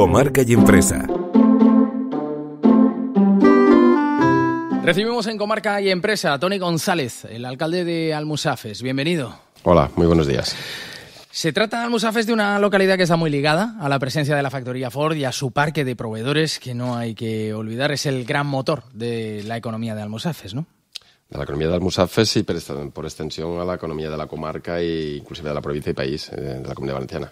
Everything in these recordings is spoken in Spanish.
Comarca y Empresa. Recibimos en Comarca y Empresa a Tony González, el alcalde de Almusafes. Bienvenido. Hola, muy buenos días. Se trata de Almusafes de una localidad que está muy ligada a la presencia de la factoría Ford y a su parque de proveedores, que no hay que olvidar, es el gran motor de la economía de Almusafes, ¿no? De la economía de Almusafes y por extensión a la economía de la comarca e inclusive de la provincia y país, eh, de la Comunidad Valenciana.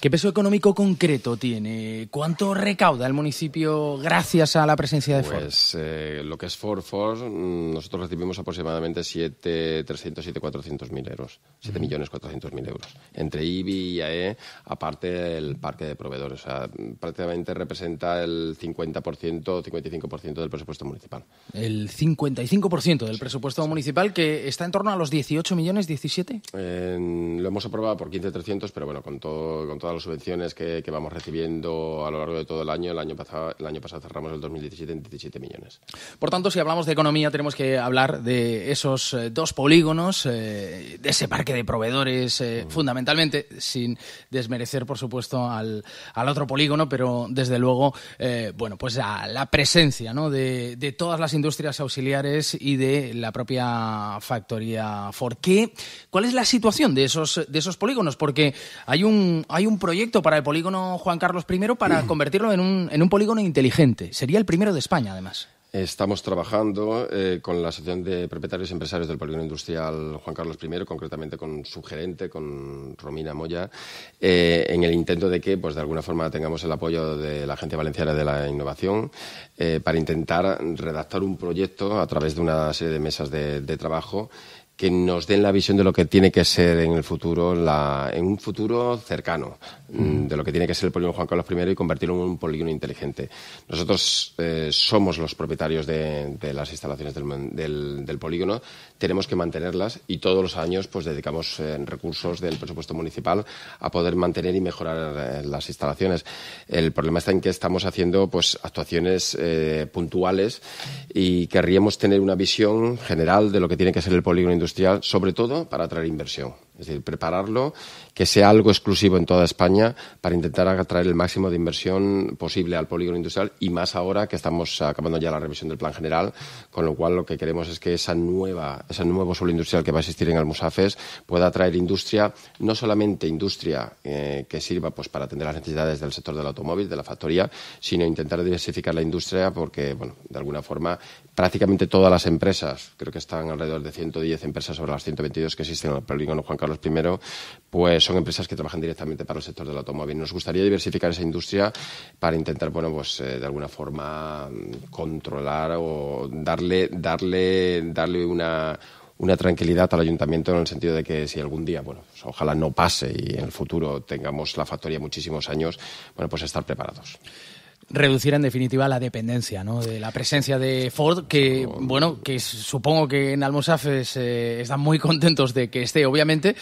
¿Qué peso económico concreto tiene? ¿Cuánto recauda el municipio gracias a la presencia de Ford? Pues eh, lo que es Ford, Ford, mm, nosotros recibimos aproximadamente 7, 300, 7, 400 mil euros, 7 millones mil euros. Entre IBI y AE, aparte del parque de proveedores. O sea, prácticamente representa el 50%, 55% del presupuesto municipal. El 55% del presupuesto presupuesto municipal que está en torno a los 18 millones, 17. lo hemos aprobado por 15.300, pero bueno, con, todo, con todas las subvenciones que, vamos recibiendo a lo largo de todo el año, el año pasado, el año pasado cerramos el 2017 en 17 millones. Por tanto, si hablamos de economía, tenemos que hablar de esos eh, dos polígonos, eh, de ese parque de proveedores, eh, fundamentalmente, sin desmerecer, por supuesto, al, al otro polígono, pero desde luego, bueno, pues la presencia ¿no? de, de todas las industrias auxiliares y de la la propia factoría Forqué, ¿Cuál es la situación de esos, de esos polígonos? Porque hay un, hay un proyecto para el polígono Juan Carlos I para convertirlo en un, en un polígono inteligente. Sería el primero de España, además. Estamos trabajando eh, con la Asociación de Propietarios y Empresarios del Polígono Industrial Juan Carlos I, concretamente con su gerente, con Romina Moya, eh, en el intento de que, pues, de alguna forma, tengamos el apoyo de la Agencia Valenciana de la Innovación eh, para intentar redactar un proyecto a través de una serie de mesas de trabajo que nos den la visión de lo que tiene que ser en el futuro, la, en un futuro cercano, mm, de lo que tiene que ser el polígono Juan Carlos I y convertirlo en un polígono inteligente. Nosotros eh, somos los propietarios de, las instalaciones del, polígono, tenemos que mantenerlas y todos los años pues dedicamos eh, recursos del presupuesto municipal a poder mantener y mejorar eh, las instalaciones. El problema está en que estamos haciendo pues actuaciones puntuales y querríamos tener una visión general de lo que tiene que ser el polígono industrial, sobre todo para atraer inversión. Es decir, prepararlo, que sea algo exclusivo en toda España para intentar atraer el máximo de inversión posible al polígono industrial y más ahora que estamos acabando ya la revisión del plan general, con lo cual lo que queremos es que esa nueva, ese nuevo suelo industrial que va a existir en Almusafes pueda atraer industria, no solamente industria eh, que sirva pues, para atender las necesidades del sector del automóvil, de la factoría, sino intentar diversificar la industria porque, bueno, de alguna forma prácticamente todas las empresas, creo que están alrededor de 110 empresas sobre las 122 que existen en el polígono Juan los primero, pues son empresas que trabajan directamente para el sector del automóvil. Nos gustaría diversificar esa industria para intentar, bueno, pues eh, de alguna forma mm, controlar o darle, darle, darle una tranquilidad al ayuntamiento en el sentido de que si algún día, bueno, pues ojalá no pase y en el futuro tengamos la factoría muchísimos años, bueno, pues estar preparados reducir en definitiva la dependencia ¿no? de la presencia de Ford, que bueno, que supongo que en Almosaf eh, están muy contentos de que esté, obviamente,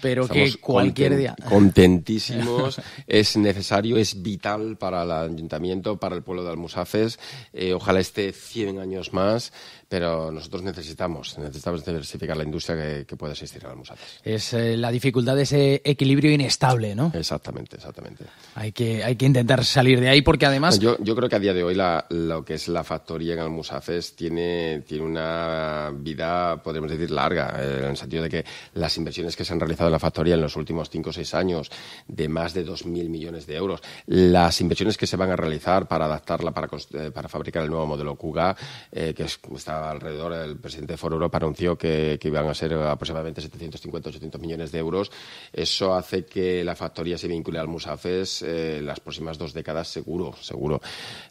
pero que cualquier día. Contentísimos, es necesario, es vital para el ayuntamiento, para el pueblo de Almusafes. Eh, ojalá esté 100 años más pero nosotros necesitamos, necesitamos diversificar la industria que, que pueda existir en Musafes, Es eh, la dificultad de ese equilibrio inestable, ¿no? Exactamente, exactamente. Hay que, hay que intentar salir de ahí porque además... Yo, yo creo que a día de hoy lo que es la factoría en Almusaces tiene, tiene una vida, podríamos decir, larga, eh, en el sentido de que las inversiones que se han realizado en la factoría en los últimos 5 o 6 años de más de 2.000 millones de euros, las inversiones que se van a realizar para adaptarla, para, eh, fabricar el nuevo modelo Cuga, que está alrededor, el presidente de Foro Europa anunció que, iban a ser aproximadamente 750-800 millones de euros. Eso hace que la factoría se vincule al Musafes eh, las próximas dos décadas, seguro, seguro.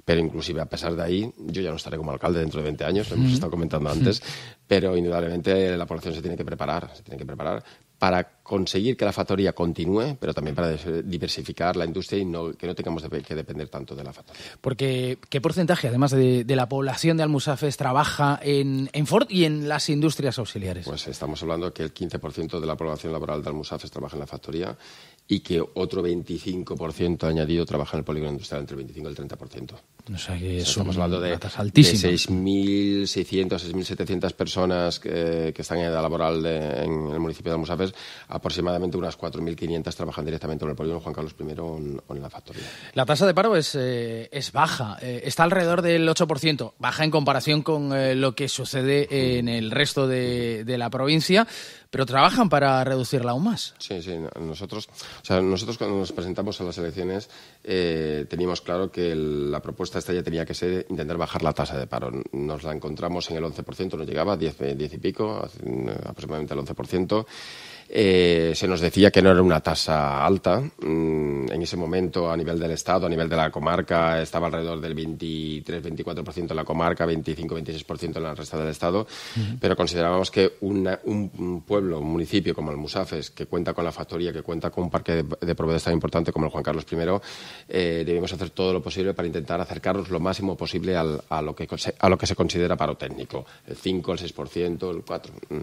Pero inclusive a pesar de ahí, yo ya no estaré como alcalde dentro de 20 años, lo hemos estado comentando antes, pero indudablemente la población se tiene que preparar, se tiene que preparar para conseguir que la factoría continúe, pero también para diversificar la industria y no, que no tengamos que depender tanto de la factoría. Porque, ¿qué porcentaje, además, de, la población de Almusafes trabaja en, Ford y en las industrias auxiliares? Pues estamos hablando que el 15% de la población laboral de Almusafes trabaja en la factoría y que otro 25% añadido trabaja en el polígono industrial, entre el 25 y el 30%. O sea que estamos hablando de, 6.600 6.700 personas que, están en edad laboral en el municipio de Almusafes aproximadamente unas 4.500 trabajan directamente en el polígono Juan Carlos I o en, la factoría. La tasa de paro es, eh, baja, eh, está alrededor del 8%, baja en comparación con eh, lo que sucede en el resto de, la provincia pero trabajan para reducirla aún más. Sí, sí. Nosotros, o sea, nosotros cuando nos presentamos a las elecciones teníamos claro que la propuesta esta ya tenía que ser intentar bajar la tasa de paro. Nos la encontramos en el 11%, nos llegaba a 10 y pico, aproximadamente al 11%. Eh, se nos decía que no era una tasa alta. Mm, en ese momento, a nivel del Estado, a nivel de la comarca, estaba alrededor del 23-24% en la comarca, 25-26% en la resta del Estado. Pero considerábamos que un, pueblo, un municipio como el Musafes, que cuenta con la factoría, que cuenta con un parque de, proveedores tan importante como el Juan Carlos I, eh, debemos hacer todo lo posible para intentar acercarnos lo máximo posible a, lo que, a lo que se considera paro técnico. El 5, el 6%, el 4%. Mm.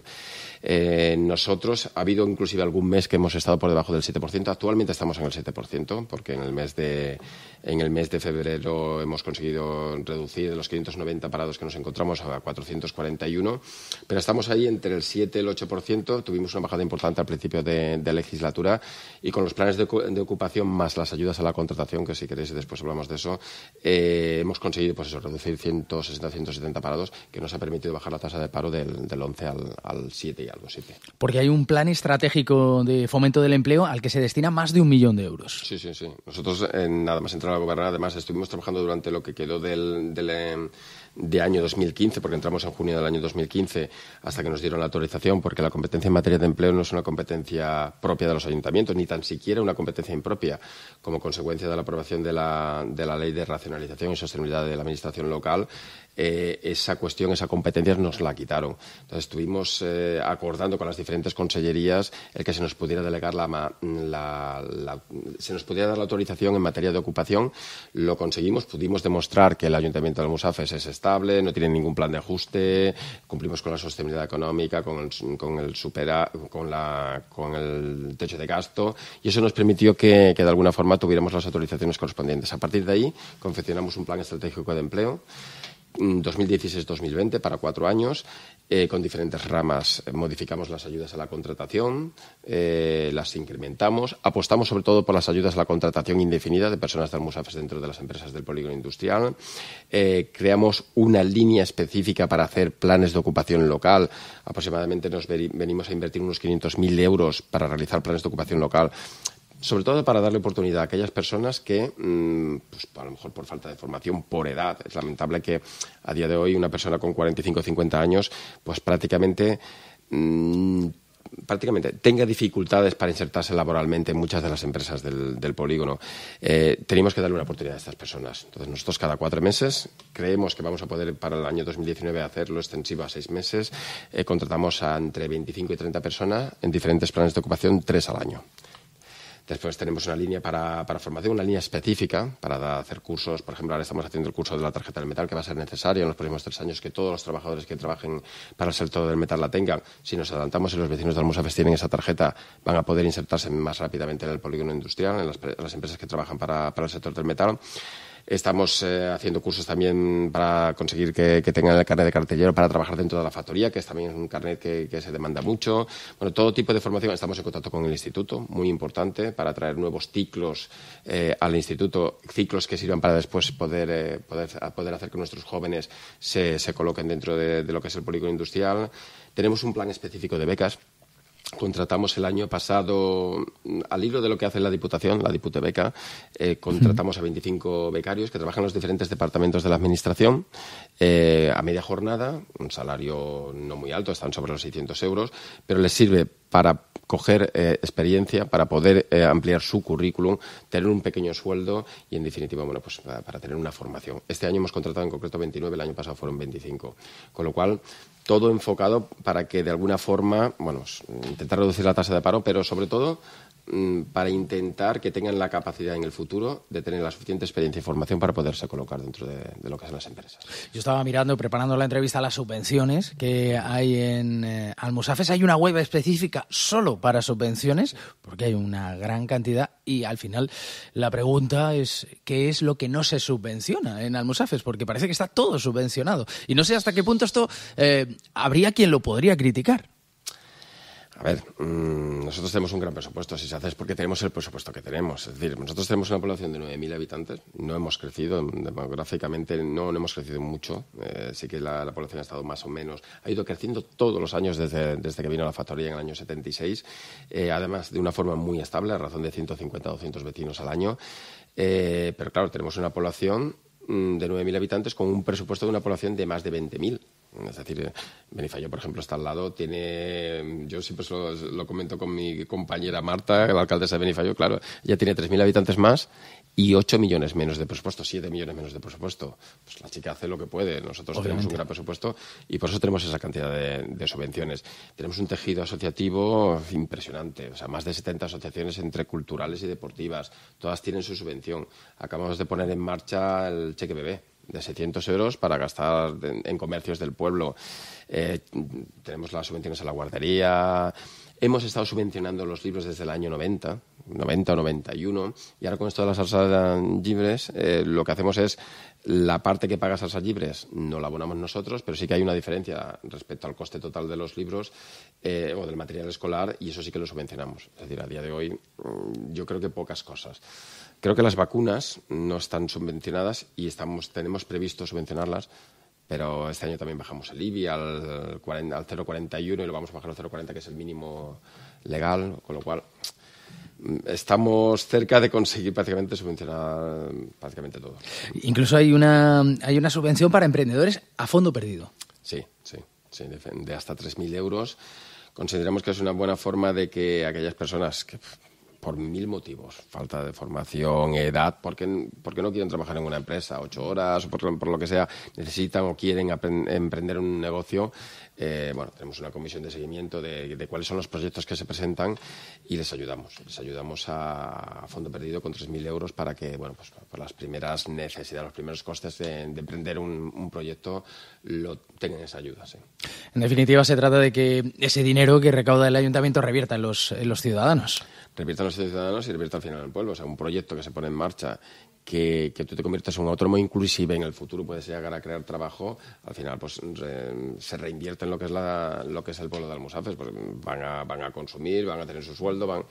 Eh, nosotros, ha habido inclusive algún mes que hemos estado por debajo del 7%. Actualmente estamos en el 7%, porque en el mes de, en el mes de febrero hemos conseguido reducir de los 590 parados que nos encontramos a 441, pero estamos ahí entre el 7 y el 8%. Tuvimos una bajada importante al principio de, legislatura y con los planes de, ocupación más las ayudas a la contratación, que si queréis después hablamos de eso, eh, hemos conseguido pues reducir 160, 170 parados, que nos ha permitido bajar la tasa de paro del, 11 al, 7 y algo 7. Porque hay un plan estratégico estratégico de fomento del empleo al que se destina más de un millón de euros. Sí, sí, sí. Nosotros, en eh, nada más entrar a gobernar, además, estuvimos trabajando durante lo que quedó del, del em, de año 2015, porque entramos en junio del año 2015 hasta que nos dieron la autorización, porque la competencia en materia de empleo no es una competencia propia de los ayuntamientos, ni tan siquiera una competencia impropia, como consecuencia de la aprobación de la, de la ley de racionalización y sostenibilidad de la administración local. Eh, esa cuestión, esa competencia nos la quitaron. Entonces estuvimos eh, acordando con las diferentes consellerías el que se nos pudiera delegar la, se nos pudiera dar la autorización en materia de ocupación. Lo conseguimos, pudimos demostrar que el Ayuntamiento de musafes es estable, no tiene ningún plan de ajuste, cumplimos con la sostenibilidad económica, con el, con la, con el techo de gasto y eso nos permitió que de alguna forma tuviéramos las autorizaciones correspondientes. A partir de ahí confeccionamos un plan estratégico de empleo 2016-2020 mm, para cuatro años. Eh, con diferentes ramas eh, modificamos las ayudas a la contratación, eh, las incrementamos, apostamos sobre todo por las ayudas a la contratación indefinida de personas de almusafes dentro de las empresas del polígono industrial, creamos una línea específica para hacer planes de ocupación local, aproximadamente nos venimos a invertir unos 500.000 euros para realizar planes de ocupación local sobre todo para darle oportunidad a aquellas personas que, mm, pues, a lo mejor por falta de formación, por edad, es lamentable que a día de hoy una persona con 45 o 50 años, pues, prácticamente... Mm, prácticamente tenga dificultades para insertarse laboralmente en muchas de las empresas del, polígono, eh, tenemos que darle una oportunidad a estas personas. Entonces, nosotros cada cuatro meses creemos que vamos a poder para el año 2019 hacerlo extensivo a seis meses. Eh, contratamos a entre 25 y 30 personas en diferentes planes de ocupación, tres al año. Después tenemos una línea para, para, formación, una línea específica para hacer cursos. Por ejemplo, ahora estamos haciendo el curso de la tarjeta del metal, que va a ser necesario en los próximos tres años que todos los trabajadores que trabajen para el sector del metal la tengan. Si nos adelantamos y los vecinos de Almusafes tienen esa tarjeta, van a poder insertarse más rápidamente en el polígono industrial, en las, en las empresas que trabajan para, para el sector del metal. Estamos eh, haciendo cursos también para conseguir que, tengan el carnet de cartellero para trabajar dentro de la factoría, que es también un carnet que, se demanda mucho. Bueno, todo tipo de formación. Estamos en contacto con el instituto, muy importante, para traer nuevos ciclos eh, al instituto, ciclos que sirvan para después poder, eh, hacer que nuestros jóvenes se, coloquen dentro de, lo que es el público industrial. Tenemos un plan específico de becas Contratamos el año pasado, al hilo de lo que hace la Diputación, la Diputebeca, beca. Eh, contratamos a 25 becarios que trabajan en los diferentes departamentos de la Administración eh, a media jornada, un salario no muy alto, están sobre los 600 euros, pero les sirve para coger eh, experiencia para poder eh, ampliar su currículum, tener un pequeño sueldo y, en definitiva, bueno, pues para, tener una formación. Este año hemos contratado en concreto 29, el año pasado fueron 25. Con lo cual, todo enfocado para que, de alguna forma, bueno, intentar reducir la tasa de paro, pero sobre todo Mm, para intentar que tengan la capacidad en el futuro de tener la suficiente experiencia y formación para poderse colocar dentro de, lo que son las empresas. Yo estaba mirando, y preparando la entrevista a las subvenciones que hay en eh, Almosafes. Hay una web específica solo para subvenciones, porque hay una gran cantidad y al final la pregunta es ¿qué es lo que no se subvenciona en Almusafes? Porque parece que está todo subvencionado. Y no sé hasta qué punto esto eh, habría quien lo podría criticar. A ver, mm, nosotros tenemos un gran presupuesto. Si se hace es porque tenemos el presupuesto que tenemos. Es decir, nosotros tenemos una población de 9.000 habitantes. No hemos crecido demográficamente, no, hemos crecido mucho. Eh, sí que la, población ha estado más o menos. Ha ido creciendo todos los años desde, que vino la factoría en el año 76. Eh, además, de una forma muy estable, a razón de 150 o 200 vecinos al año. Eh, pero claro, tenemos una población mm, de 9.000 habitantes con un presupuesto de una población de más de 20.000. Es decir, Benifayó, por ejemplo, está al lado, tiene, yo siempre lo, comento con mi compañera Marta, la alcaldesa de Benifayó, claro, ya tiene 3.000 habitantes más y 8 millones menos de presupuesto, 7 millones menos de presupuesto. Pues la chica hace lo que puede, nosotros tenemos un gran presupuesto y por eso tenemos esa cantidad de, de, subvenciones. Tenemos un tejido asociativo impresionante, o sea, más de 70 asociaciones entre culturales y deportivas, todas tienen su subvención. Acabamos de poner en marcha el cheque bebé de 600 euros para gastar en, comercios del pueblo. Eh, tenemos las subvenciones a la guardería. Hemos estado subvencionando los libros desde el año 90, 90 o 91, y ahora con esto de las salsas libres, eh, lo que hacemos es la parte que paga salsa libres no la abonamos nosotros, pero sí que hay una diferencia respecto al coste total de los libros eh, o del material escolar, y eso sí que lo subvencionamos. Es decir, a día de hoy mm, yo creo que pocas cosas. Creo que las vacunas no están subvencionadas y estamos, tenemos previsto subvencionarlas pero este año también bajamos el IBI al, al 0,41 y lo vamos a bajar al 0,40, que es el mínimo legal, con lo cual estamos cerca de conseguir prácticamente subvencionar prácticamente todo. Incluso hay una, hay una subvención para emprendedores a fondo perdido. Sí, sí, sí de, hasta 3.000 euros. Consideramos que es una buena forma de que aquellas personas que por mil motivos, falta de formación, edad, porque, no quieren trabajar en una empresa ocho horas o por, lo que sea, necesitan o quieren emprender un negocio, eh, bueno, tenemos una comisión de seguimiento de, cuáles son los proyectos que se presentan y les ayudamos. Les ayudamos a, fondo perdido con 3.000 euros para que, bueno, pues por las primeras necesidades, los primeros costes de, emprender un, un, proyecto, lo tengan esa ayuda. ¿sí? En definitiva, se trata de que ese dinero que recauda el ayuntamiento revierta en los, en los ciudadanos. Revierta en los ciudadanos y revierta al final en el pueblo. O sea, un proyecto que se pone en marcha que, que, tú te conviertas en un autónomo inclusive en el futuro puedes llegar a crear trabajo, al final pues se reinvierte en lo que es la, lo que es el pueblo de Almusafes, pues van a, van a consumir, van a tener su sueldo, van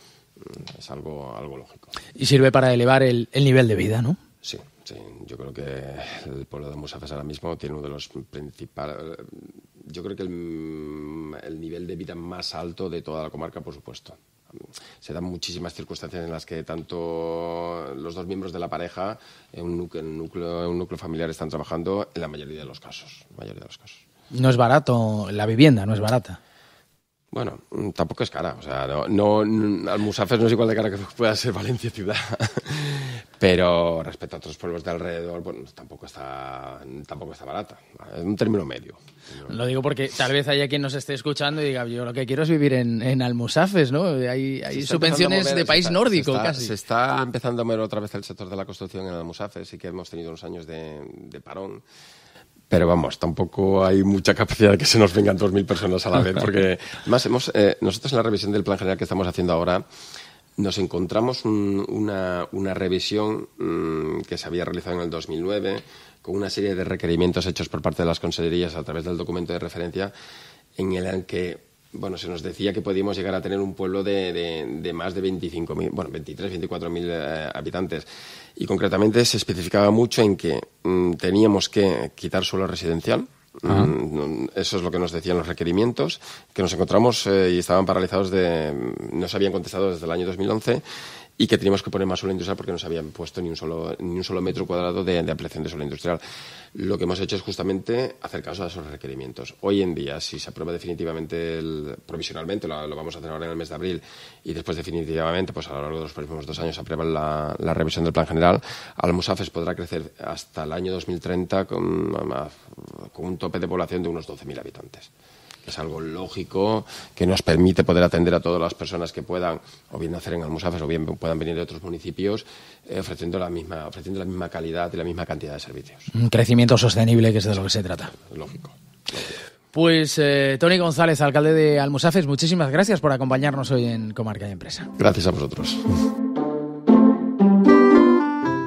es algo, algo lógico. Y sirve para elevar el, el nivel de vida, ¿no? Sí, sí, yo creo que el pueblo de Almusafes ahora mismo tiene uno de los principales yo creo que mm, el, nivel de vida más alto de toda la comarca, por supuesto se dan muchísimas circunstancias en las que tanto los dos miembros de la pareja en un núcleo, un núcleo familiar están trabajando en la mayoría de los casos. Mayoría de los casos. No es barato, la vivienda no es barata. Bueno, mm, tampoco es cara. O sea, no, no, mm, no es igual de cara que pueda ser Valencia ciudad. Pero respecto a otros pueblos de alrededor, bueno, tampoco está, tampoco está barata. Es un término medio. Lo digo porque tal vez haya quien nos esté escuchando y diga, yo lo que quiero es vivir en, en Almusafes, ¿no? Hay, subvenciones de país nórdico se está, casi. Se está empezando a mover otra vez el sector de la construcción en Almusafes. y que hemos tenido unos años de parón. Pero vamos, tampoco hay mucha capacidad de que se nos vengan dos mil personas a la vez, porque además hemos, eh, nosotros en la revisión del plan general que estamos haciendo ahora nos encontramos una, revisión mm, que se había realizado en el 2009 con una serie de requerimientos hechos por parte de las consellerías a través del documento de referencia en el que bueno, se nos decía que podíamos llegar a tener un pueblo de, más de 25.000, bueno, 23, 24.000 eh, habitantes. Y concretamente se especificaba mucho en que mm, teníamos que quitar suelo residencial. Mm, eso es lo que nos decían los requerimientos, que nos encontramos eh, y estaban paralizados de. Mm, se habían contestado desde el año 2011 y que teníamos que poner más suelo industrial porque no se habían puesto ni un solo, ni un solo metro cuadrado de, de, ampliación de suelo industrial. Lo que hemos hecho es justamente hacer caso a esos requerimientos. Hoy en día, si se aprueba definitivamente, provisionalmente, lo, vamos a hacer ahora en el mes de abril, y después definitivamente, pues a lo largo de los próximos dos años, se aprueba la, revisión del plan general, Almusafes podrá crecer hasta el año 2030 con, con un tope de población de unos 12.000 habitantes es algo lógico que nos permite poder atender a todas las personas que puedan o bien nacer en Almusafes o bien puedan venir de otros municipios eh, ofreciendo, la misma, ofreciendo la misma calidad y la misma cantidad de servicios. Un crecimiento sostenible que es de lo que se trata. Lógico. Pues eh, Tony González, alcalde de Almusafes, muchísimas gracias por acompañarnos hoy en Comarca y Empresa. Gracias a vosotros.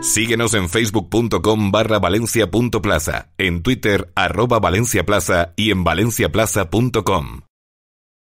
Síguenos en facebook.com barra valencia.plaza, en Twitter arroba plaza y en valenciaplaza.com.